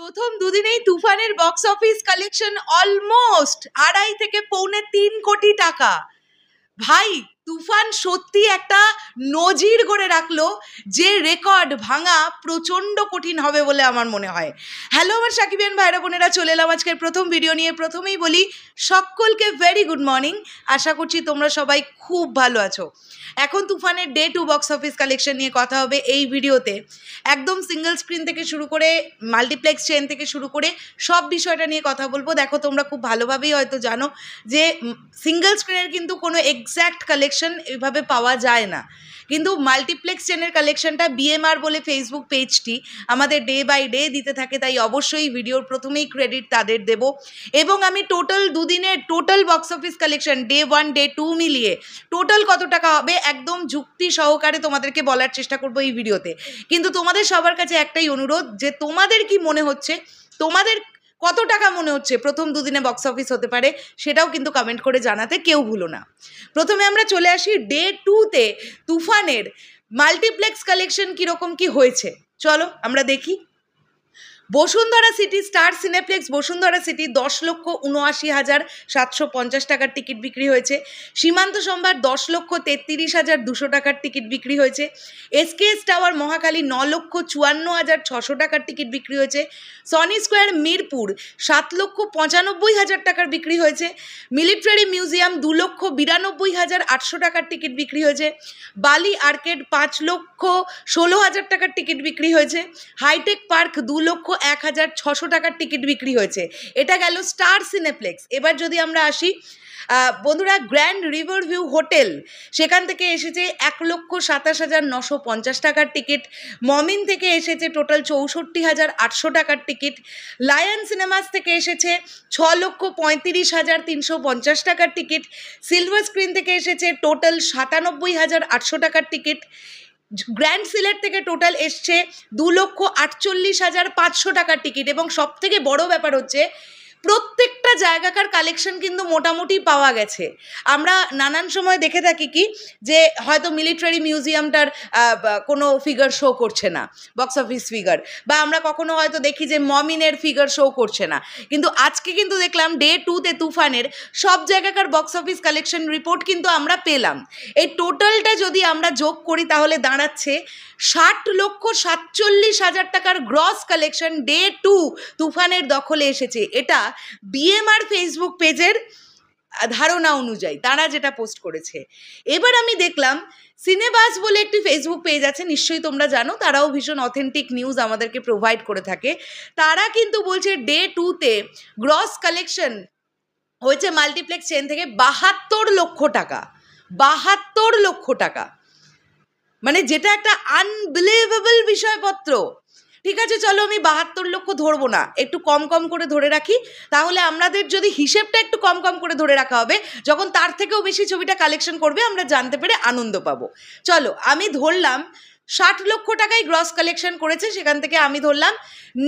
প্রথম দুদিনেই তুফানের বক্স অফিস কালেকশন অলমোস্ট আড়াই থেকে পৌনে তিন কোটি টাকা ভাই তুফান সত্যি একটা নজির করে রাখলো যে রেকর্ড ভাঙা প্রচণ্ড কঠিন হবে বলে আমার মনে হয় হ্যালো আমার সাকিবেন ভাইরা বোনেরা চলে এলাম আজকের প্রথম ভিডিও নিয়ে প্রথমেই বলি সকলকে ভেরি গুড মর্নিং আশা করছি তোমরা সবাই খুব ভালো আছো এখন তুফানের day two box office collection নিয়ে কথা হবে এই ভিডিওতে একদম সিঙ্গেল স্ক্রিন থেকে শুরু করে মাল্টিপ্লেক্স চেন থেকে শুরু করে সব বিষয়টা নিয়ে কথা বলবো দেখো তোমরা খুব ভালোভাবেই হয়তো জানো যে সিঙ্গেল স্ক্রিনের কিন্তু কোনো এক্স্যাক্ট কালেকশন কালেকশন এভাবে পাওয়া যায় না কিন্তু মাল্টিপ্লেক্স চেনের কালেকশনটা বিএমআর বলে ফেসবুক পেজটি আমাদের ডে বাই ডে দিতে থাকে তাই অবশ্যই ভিডিওর প্রথমেই ক্রেডিট তাদের দেব এবং আমি টোটাল দুদিনের total box office collection day one day two মিলিয়ে টোটাল কত টাকা হবে একদম যুক্তি সহকারে তোমাদেরকে বলার চেষ্টা করবো এই ভিডিওতে কিন্তু তোমাদের সবার কাছে একটাই অনুরোধ যে তোমাদের কি মনে হচ্ছে তোমাদের কত টাকা মনে হচ্ছে প্রথম দুদিনে বক্স অফিস হতে পারে সেটাও কিন্তু কমেন্ট করে জানাতে কেউ ভুলো না প্রথমে আমরা চলে আসি ডে টুতে তুফানের মাল্টিপ্লেক্স কালেকশন কীরকম কি হয়েছে চলো আমরা দেখি Bashundhara city Star Cineplex Bashundhara city দশ লক্ষ উনআশি হাজার সাতশো পঞ্চাশ টাকার টিকিট বিক্রি হয়েছে সীমান্ত সোমবার দশ লক্ষ তেত্রিশ হাজার দুশো টাকার টিকিট বিক্রি হয়েছে এসকেএস টাওয়ার মহাকালী ন লক্ষ চুয়ান্ন হাজার ছশো টাকার টিকিট বিক্রি হয়েছে সনি স্কোয়ার মিরপুর সাত লক্ষ পঁচানব্বই হাজার টাকার বিক্রি হয়েছে মিলিটারি মিউজিয়াম দু লক্ষ বিরানব্বই হাজার আটশো টাকার টিকিট বিক্রি হয়েছে বালি আর্কেড পাঁচ লক্ষ ষোলো হাজার টাকার টিকিট বিক্রি হয়েছে হাইটেক পার্ক দু লক্ষ এক হাজার ছশো টাকার টিকিট বিক্রি হয়েছে এটা গেল স্টার সিনেপ্লেক্স এবার যদি আমরা আসি বন্ধুরা গ্র্যান্ড রিভার ভিউ হোটেল সেখান থেকে এসেছে এক লক্ষ সাতাশ হাজার নশো পঞ্চাশ টাকার টিকিট মমিন থেকে এসেছে টোটাল চৌষট্টি হাজার আটশো টাকার টিকিট লায়ন সিনেমাস থেকে এসেছে ছ লক্ষ পঁয়ত্রিশ হাজার তিনশো পঞ্চাশ টাকার টিকিট সিলভার স্ক্রিন থেকে এসেছে টোটাল সাতানব্বই হাজার আটশো টাকার টিকিট গ্র্যান্ড সিলেট থেকে টোটাল এসছে দু লক্ষ আটচল্লিশ হাজার পাঁচশো টাকার টিকিট এবং সব থেকে বড় ব্যাপার হচ্ছে প্রত্যেকটা জায়গাকার কালেকশন কিন্তু মোটামুটি পাওয়া গেছে আমরা নানান সময় দেখে থাকি কি যে হয়তো মিলিটারি মিউজিয়ামটার কোনো ফিগার শো করছে না বক্স অফিস ফিগার বা আমরা কখনো হয়তো দেখি যে মমিনের ফিগার শো করছে না কিন্তু আজকে কিন্তু দেখলাম ডে টুতে তুফানের সব জায়গাকার বক্স অফিস কালেকশন রিপোর্ট কিন্তু আমরা পেলাম এই টোটালটা যদি আমরা যোগ করি তাহলে দাঁড়াচ্ছে ষাট লক্ষ সাতচল্লিশ হাজার টাকার গ্রস কালেকশন ডে টু তুফানের দখলে এসেছে এটা বিএমআর ফেসবুক পেজের ধারণা অনুযায়ী তারা যেটা পোস্ট করেছে এবার আমি দেখলাম সিনেবাস বলে একটি ফেসবুক পেজ আছে নিশ্চয়ই তোমরা জানো তারাও ভীষণ অথেন্টিক নিউজ আমাদেরকে প্রোভাইড করে থাকে তারা কিন্তু বলছে ডে টুতে গ্রস কালেকশন হয়েছে মাল্টিপ্লেক্স চেন থেকে বাহাত্তর লক্ষ টাকা বাহাত্তর লক্ষ টাকা মানে যেটা একটা আনবিলিভেবল বিষয়পত্র ঠিক আছে চলো আমি বাহাত্তর লক্ষ ধরবো না একটু কম কম করে ধরে রাখি তাহলে আমাদের যদি হিসেবটা একটু কম কম করে ধরে রাখা হবে যখন তার থেকেও বেশি ছবিটা কালেকশন করবে আমরা জানতে পেরে আনন্দ পাবো চলো আমি ধরলাম ষাট লক্ষ টাকায় গ্রস কালেকশন করেছে সেখান থেকে আমি ধরলাম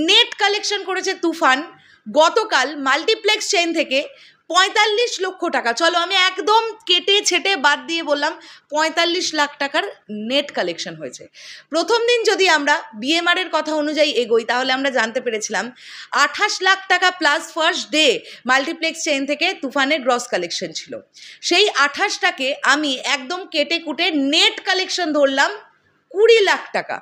নেট কালেকশন করেছে তুফান গতকাল মাল্টিপ্লেক্স চেন থেকে পঁয়তাল্লিশ লক্ষ টাকা চলো আমি একদম কেটে ছেটে বাদ দিয়ে বললাম পঁয়তাল্লিশ লাখ টাকার নেট কালেকশন হয়েছে প্রথম দিন যদি আমরা বিএমআরের কথা অনুযায়ী এগোই তাহলে আমরা জানতে পেরেছিলাম আঠাশ লাখ টাকা plus first day multiplex chain থেকে তুফানের গ্রস কালেকশন ছিল সেই আঠাশটাকে আমি একদম কেটে কুটে নেট কালেকশন ধরলাম কুড়ি লাখ টাকা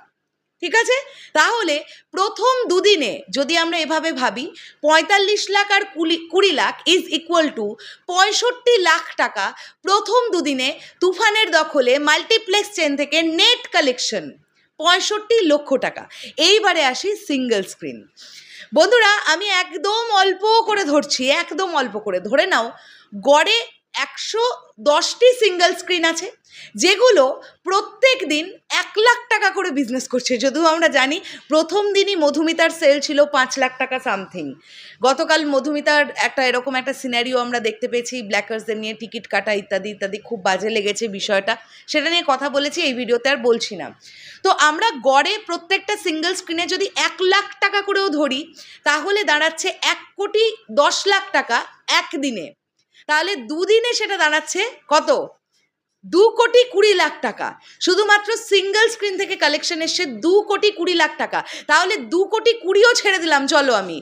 ঠিক আছে তাহলে প্রথম দুদিনে যদি আমরা এভাবে ভাবি পঁয়তাল্লিশ লাখ আর কুড়ি কুড়ি লাখ ইজ ইকুয়াল টু পঁয়ষট্টি লাখ টাকা প্রথম দুদিনে তুফানের দখলে মাল্টিপ্লেক্স চেন থেকে নেট কালেকশন পঁয়ষট্টি লক্ষ টাকা এইবারে আসি সিঙ্গেল স্ক্রিন বন্ধুরা আমি একদম অল্প করে ধরছি একদম অল্প করে ধরে নাও গড়ে একশো দশটি সিঙ্গেল স্ক্রিন আছে যেগুলো প্রত্যেক দিন এক লাখ টাকা করে বিজনেস করছে যদিও আমরা জানি প্রথম দিনই মধুমিতার সেল ছিল পাঁচ লাখ টাকা সামথিং গতকাল মধুমিতার একটা এরকম একটা সিনারিও আমরা দেখতে পেয়েছি ব্ল্যাকার্সদের নিয়ে টিকিট কাটা ইত্যাদি ইত্যাদি খুব বাজে লেগেছে বিষয়টা সেটা নিয়ে কথা বলেছি এই ভিডিওতে আর বলছি না তো আমরা গড়ে প্রত্যেকটা সিঙ্গেল স্ক্রিনে যদি এক লাখ টাকা করেও ধরি তাহলে দাঁড়াচ্ছে এক কোটি দশ লাখ টাকা একদিনে তাহলে দুদিনে সেটা দাঁড়াচ্ছে কত দু কোটি কুড়ি লাখ টাকা শুধুমাত্র সিঙ্গেল স্ক্রিন থেকে কালেকশন এসছে দু কোটি কুড়ি লাখ টাকা তাহলে দু কোটি কুড়িও ছেড়ে দিলাম চলো আমি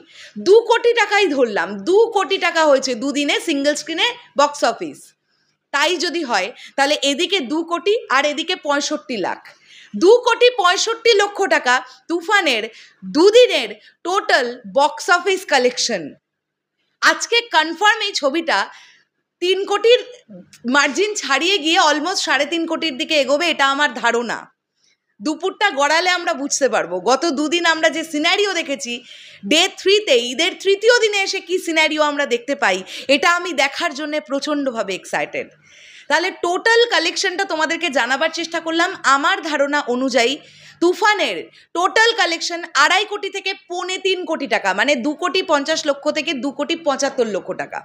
দু কোটি টাকাই ধরলাম দু কোটি টাকা হয়েছে দুদিনে সিঙ্গেল স্ক্রিনে বক্স অফিস তাই যদি হয় তাহলে এদিকে দু কোটি আর এদিকে পঁয়ষট্টি লাখ দু কোটি পঁয়ষট্টি লক্ষ টাকা তুফানের দুদিনের টোটাল বক্স অফিস কালেকশন আজকে কনফার্ম এই ছবিটা তিন কোটির মার্জিন ছাড়িয়ে গিয়ে অলমোস্ট সাড়ে তিন কোটির দিকে এগোবে এটা আমার ধারণা দুপুরটা গড়ালে আমরা বুঝতে পারবো গত দুদিন আমরা যে সিনারিও দেখেছি ডে থ্রিতে ঈদের তৃতীয় দিনে এসে কি সিনারিও আমরা দেখতে পাই এটা আমি দেখার জন্য প্রচণ্ডভাবে এক্সাইটেড তাহলে টোটাল কালেকশনটা তোমাদেরকে জানাবার চেষ্টা করলাম আমার ধারণা অনুযায়ী তুফানের টোটাল কালেকশন আড়াই কোটি থেকে পৌনে তিন কোটি টাকা মানে দু কোটি পঞ্চাশ লক্ষ থেকে দু কোটি পঁচাত্তর লক্ষ টাকা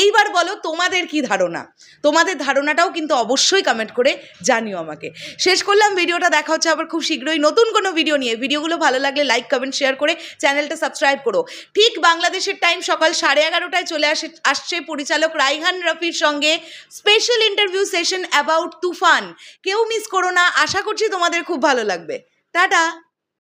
এইবার বলো তোমাদের কি ধারণা তোমাদের ধারণাটাও কিন্তু অবশ্যই কমেন্ট করে জানিও আমাকে শেষ করলাম ভিডিওটা দেখা হচ্ছে আবার খুব শীঘ্রই নতুন কোনো ভিডিও নিয়ে ভিডিওগুলো ভালো লাগলে লাইক কমেন্ট শেয়ার করে চ্যানেলটা সাবস্ক্রাইব করো ঠিক বাংলাদেশের টাইম সকাল সাড়ে এগারোটায় চলে আসে আসছে পরিচালক রাইহান রফির সঙ্গে special interview session about Toofan কেউ মিস করো না আশা করছি তোমাদের খুব ভালো লাগবে টাটা